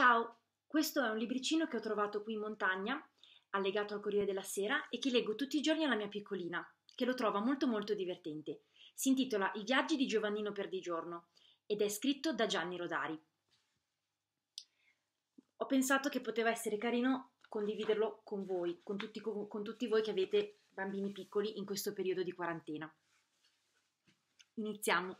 Ciao, questo è un libricino che ho trovato qui in montagna, allegato al Corriere della Sera e che leggo tutti i giorni alla mia piccolina, che lo trova molto molto divertente. Si intitola I viaggi di Giovannino Perdigiorno ed è scritto da Gianni Rodari. Ho pensato che poteva essere carino condividerlo con voi, con tutti, con tutti voi che avete bambini piccoli in questo periodo di quarantena. Iniziamo.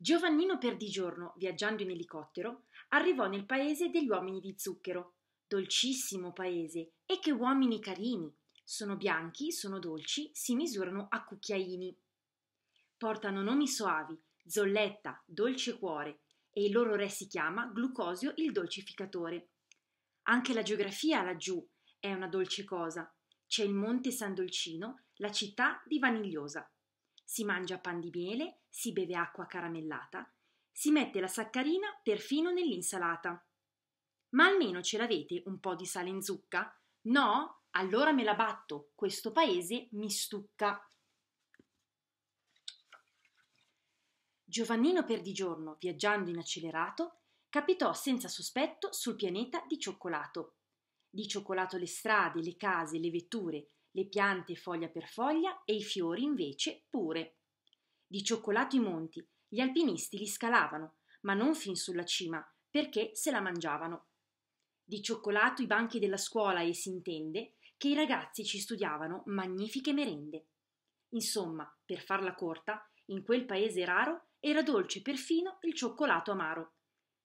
Giovannino Perdigiorno, viaggiando in elicottero, arrivò nel paese degli uomini di zucchero. Dolcissimo paese, e che uomini carini! Sono bianchi, sono dolci, si misurano a cucchiaini. Portano nomi soavi, zolletta, dolce cuore, e il loro re si chiama Glucosio il dolcificatore. Anche la geografia laggiù è una dolce cosa. C'è il monte San Dolcino, la città di Vanigliosa si mangia pan di miele, si beve acqua caramellata, si mette la saccarina perfino nell'insalata. Ma almeno ce l'avete un po' di sale in zucca? No? Allora me la batto, questo paese mi stucca. Giovannino Perdigiorno, viaggiando in accelerato, capitò senza sospetto sul pianeta di cioccolato. Di cioccolato le strade, le case, le vetture, le piante foglia per foglia e i fiori invece pure. Di cioccolato i monti, gli alpinisti li scalavano, ma non fin sulla cima, perché se la mangiavano. Di cioccolato i banchi della scuola e si intende che i ragazzi ci studiavano magnifiche merende. Insomma, per farla corta, in quel paese raro era dolce perfino il cioccolato amaro.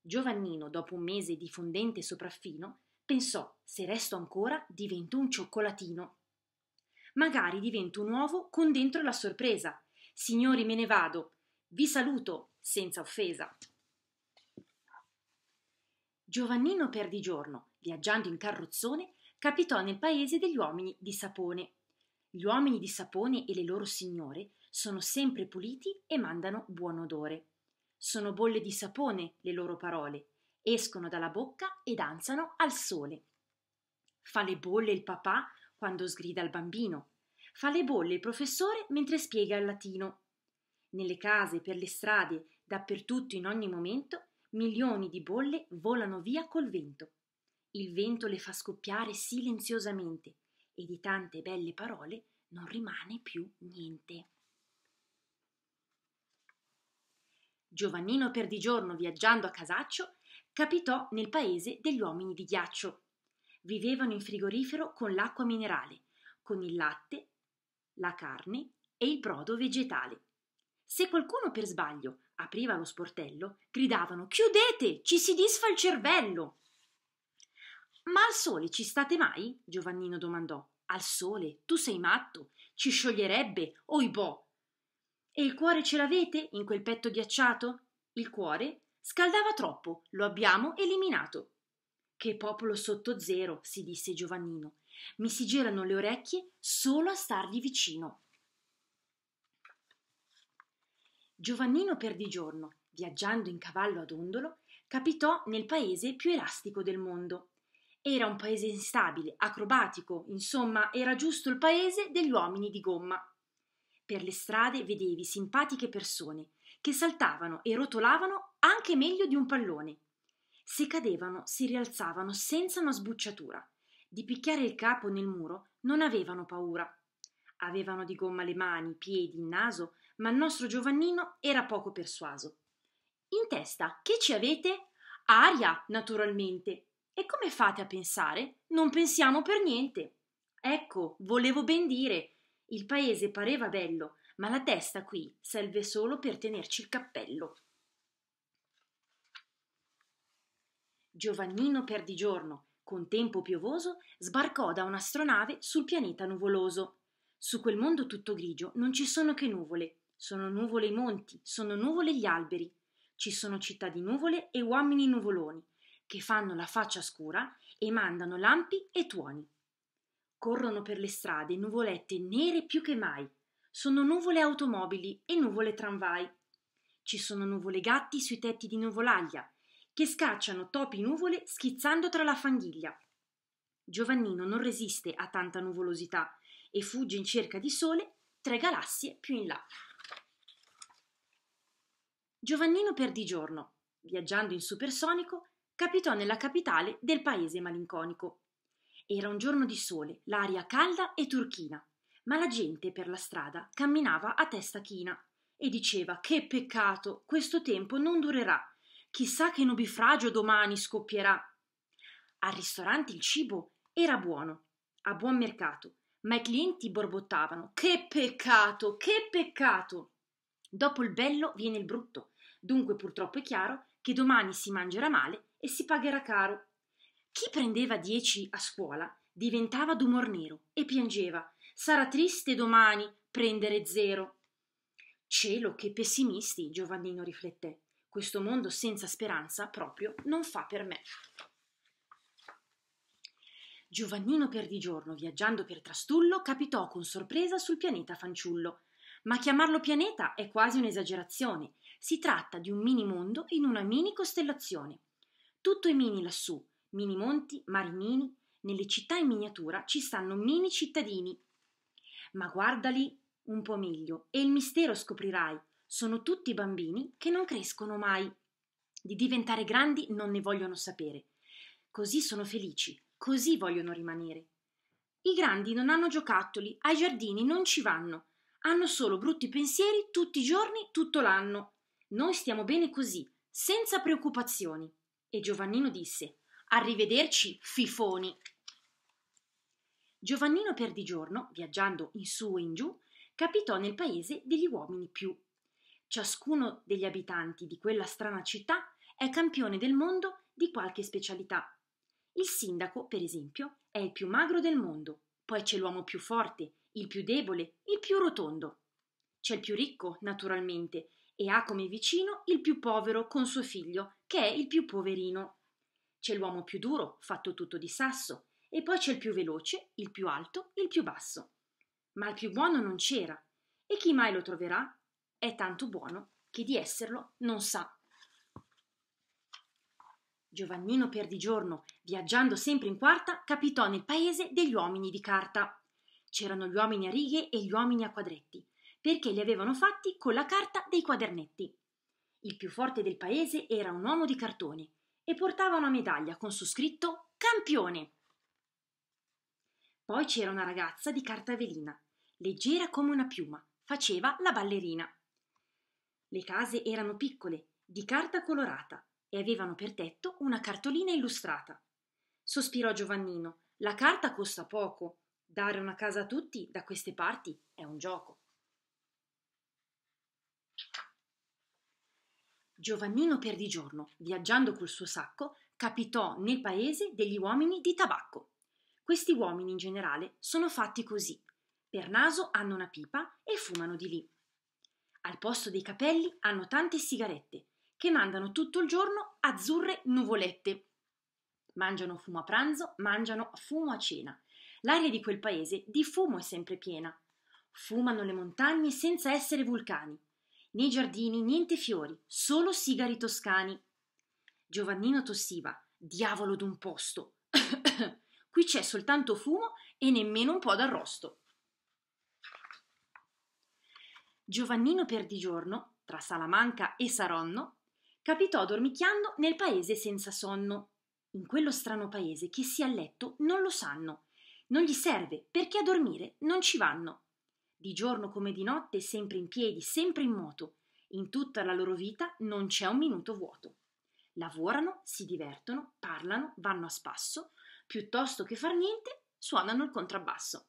Giovannino, dopo un mese di fondente sopraffino, pensò se resto ancora divento un cioccolatino magari divento un uovo con dentro la sorpresa. Signori, me ne vado. Vi saluto, senza offesa. Giovannino Perdigiorno, viaggiando in carrozzone, capitò nel paese degli uomini di Sapone. Gli uomini di Sapone e le loro signore sono sempre puliti e mandano buon odore. Sono bolle di sapone le loro parole, escono dalla bocca e danzano al sole. Fa le bolle il papà quando sgrida il bambino, fa le bolle il professore mentre spiega il latino. Nelle case, per le strade, dappertutto in ogni momento, milioni di bolle volano via col vento. Il vento le fa scoppiare silenziosamente e di tante belle parole non rimane più niente. Giovannino Perdigiorno viaggiando a casaccio capitò nel paese degli uomini di ghiaccio. Vivevano in frigorifero con l'acqua minerale, con il latte, la carne e il brodo vegetale. Se qualcuno per sbaglio apriva lo sportello, gridavano Chiudete, ci si disfa il cervello. Ma al sole ci state mai? Giovannino domandò. Al sole, tu sei matto, ci scioglierebbe, oibò. E il cuore ce l'avete in quel petto ghiacciato? Il cuore? Scaldava troppo, lo abbiamo eliminato. Che popolo sotto zero, si disse Giovannino. Mi si girano le orecchie solo a stargli vicino. Giovannino per di giorno, viaggiando in cavallo ad ondolo, capitò nel paese più elastico del mondo. Era un paese instabile, acrobatico, insomma, era giusto il paese degli uomini di gomma. Per le strade vedevi simpatiche persone che saltavano e rotolavano anche meglio di un pallone se cadevano, si rialzavano senza una sbucciatura. Di picchiare il capo nel muro non avevano paura. Avevano di gomma le mani, i piedi, il naso, ma il nostro Giovannino era poco persuaso. In testa che ci avete? Aria, naturalmente. E come fate a pensare? Non pensiamo per niente. Ecco, volevo ben dire. Il paese pareva bello, ma la testa qui serve solo per tenerci il cappello. Giovannino Perdigiorno, con tempo piovoso, sbarcò da un'astronave sul pianeta nuvoloso. Su quel mondo tutto grigio non ci sono che nuvole. Sono nuvole i monti, sono nuvole gli alberi. Ci sono città di nuvole e uomini nuvoloni, che fanno la faccia scura e mandano lampi e tuoni. Corrono per le strade nuvolette nere più che mai. Sono nuvole automobili e nuvole tramvai. Ci sono nuvole gatti sui tetti di nuvolaglia, che scacciano topi nuvole schizzando tra la fanghiglia. Giovannino non resiste a tanta nuvolosità e fugge in cerca di sole tre galassie più in là. Giovannino per di giorno, viaggiando in supersonico, capitò nella capitale del paese malinconico. Era un giorno di sole, l'aria calda e turchina, ma la gente per la strada camminava a testa china e diceva che peccato, questo tempo non durerà, Chissà che nubifragio domani scoppierà. Al ristorante il cibo era buono, a buon mercato, ma i clienti borbottavano. Che peccato, che peccato! Dopo il bello viene il brutto, dunque purtroppo è chiaro che domani si mangerà male e si pagherà caro. Chi prendeva dieci a scuola diventava d'umor nero e piangeva. Sarà triste domani prendere zero. Cielo, che pessimisti, Giovannino riflette. Questo mondo senza speranza proprio non fa per me. Giovannino Perdigiorno, viaggiando per Trastullo, capitò con sorpresa sul pianeta Fanciullo. Ma chiamarlo pianeta è quasi un'esagerazione. Si tratta di un mini mondo in una mini costellazione. Tutto è mini lassù, mini monti, mari mini, nelle città in miniatura ci stanno mini cittadini. Ma guardali un po' meglio e il mistero scoprirai sono tutti bambini che non crescono mai. Di diventare grandi non ne vogliono sapere. Così sono felici, così vogliono rimanere. I grandi non hanno giocattoli, ai giardini non ci vanno, hanno solo brutti pensieri tutti i giorni, tutto l'anno. Noi stiamo bene così, senza preoccupazioni. E Giovannino disse: Arrivederci, fifoni. Giovannino Perdigiorno, viaggiando in su e in giù, capitò nel paese degli uomini più Ciascuno degli abitanti di quella strana città è campione del mondo di qualche specialità. Il sindaco, per esempio, è il più magro del mondo, poi c'è l'uomo più forte, il più debole, il più rotondo. C'è il più ricco, naturalmente, e ha come vicino il più povero con suo figlio, che è il più poverino. C'è l'uomo più duro, fatto tutto di sasso, e poi c'è il più veloce, il più alto, il più basso. Ma il più buono non c'era, e chi mai lo troverà è tanto buono che di esserlo non sa. Giovannino Perdigiorno, viaggiando sempre in quarta, capitò nel paese degli uomini di carta. C'erano gli uomini a righe e gli uomini a quadretti, perché li avevano fatti con la carta dei quadernetti. Il più forte del paese era un uomo di cartone e portava una medaglia con su scritto Campione. Poi c'era una ragazza di carta velina, leggera come una piuma, faceva la ballerina. Le case erano piccole, di carta colorata, e avevano per tetto una cartolina illustrata. Sospirò Giovannino. La carta costa poco. Dare una casa a tutti da queste parti è un gioco. Giovannino per di giorno, viaggiando col suo sacco, capitò nel paese degli uomini di tabacco. Questi uomini in generale sono fatti così. Per naso hanno una pipa e fumano di lì. Al posto dei capelli hanno tante sigarette, che mandano tutto il giorno azzurre nuvolette. Mangiano fumo a pranzo, mangiano fumo a cena. L'aria di quel paese di fumo è sempre piena. Fumano le montagne senza essere vulcani. Nei giardini niente fiori, solo sigari toscani. Giovannino tossiva, diavolo d'un posto. Qui c'è soltanto fumo e nemmeno un po' d'arrosto. Giovannino Perdigiorno, tra Salamanca e Saronno, capitò dormicchiando nel paese senza sonno. In quello strano paese che si a letto non lo sanno. Non gli serve perché a dormire non ci vanno. Di giorno come di notte, sempre in piedi, sempre in moto. In tutta la loro vita non c'è un minuto vuoto. Lavorano, si divertono, parlano, vanno a spasso. Piuttosto che far niente, suonano il contrabbasso.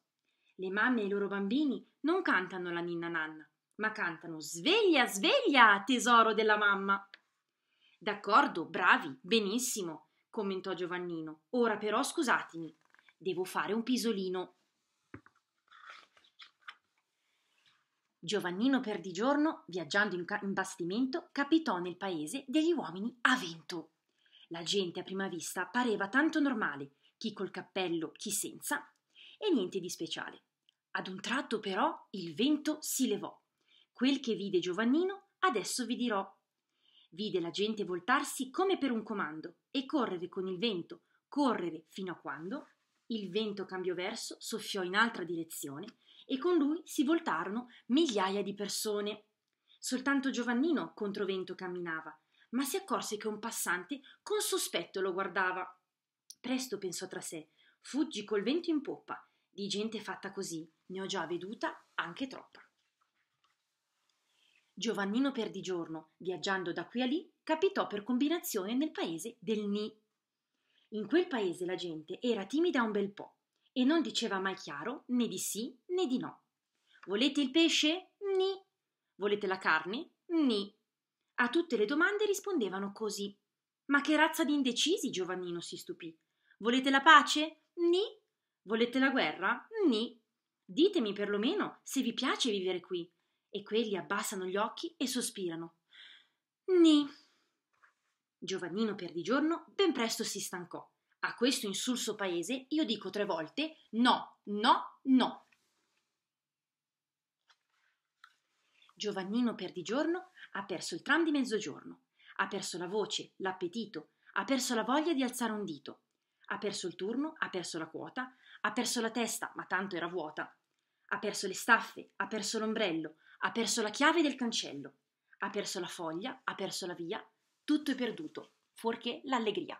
Le mamme e i loro bambini non cantano la ninna nanna, ma cantano Sveglia, sveglia, tesoro della mamma. D'accordo, bravi, benissimo, commentò Giovannino. Ora però scusatemi, devo fare un pisolino. Giovannino per di giorno, viaggiando in, ca- in bastimento, capitò nel paese degli uomini a vento. La gente a prima vista pareva tanto normale, chi col cappello, chi senza, e niente di speciale. Ad un tratto però il vento si levò Quel che vide Giovannino adesso vi dirò. Vide la gente voltarsi come per un comando e correre con il vento, correre fino a quando il vento cambiò verso, soffiò in altra direzione e con lui si voltarono migliaia di persone. Soltanto Giovannino controvento camminava, ma si accorse che un passante con sospetto lo guardava. Presto pensò tra sé: fuggi col vento in poppa, di gente fatta così ne ho già veduta anche troppa. Giovannino Perdigiorno, viaggiando da qui a lì, capitò per combinazione nel paese del Ni. In quel paese la gente era timida un bel po' e non diceva mai chiaro né di sì né di no. Volete il pesce? Ni. Volete la carne? Ni. A tutte le domande rispondevano così. Ma che razza di indecisi, Giovannino si stupì. Volete la pace? Ni. Volete la guerra? Ni. Ditemi perlomeno se vi piace vivere qui, e quelli abbassano gli occhi e sospirano. Ni. Giovannino Perdigiorno ben presto si stancò. A questo insulso paese io dico tre volte no, no, no. Giovannino Perdigiorno ha perso il tram di mezzogiorno, ha perso la voce, l'appetito, ha perso la voglia di alzare un dito, ha perso il turno, ha perso la quota, ha perso la testa, ma tanto era vuota, ha perso le staffe, ha perso l'ombrello, ha perso la chiave del cancello, ha perso la foglia, ha perso la via, tutto è perduto, fuorché l'allegria.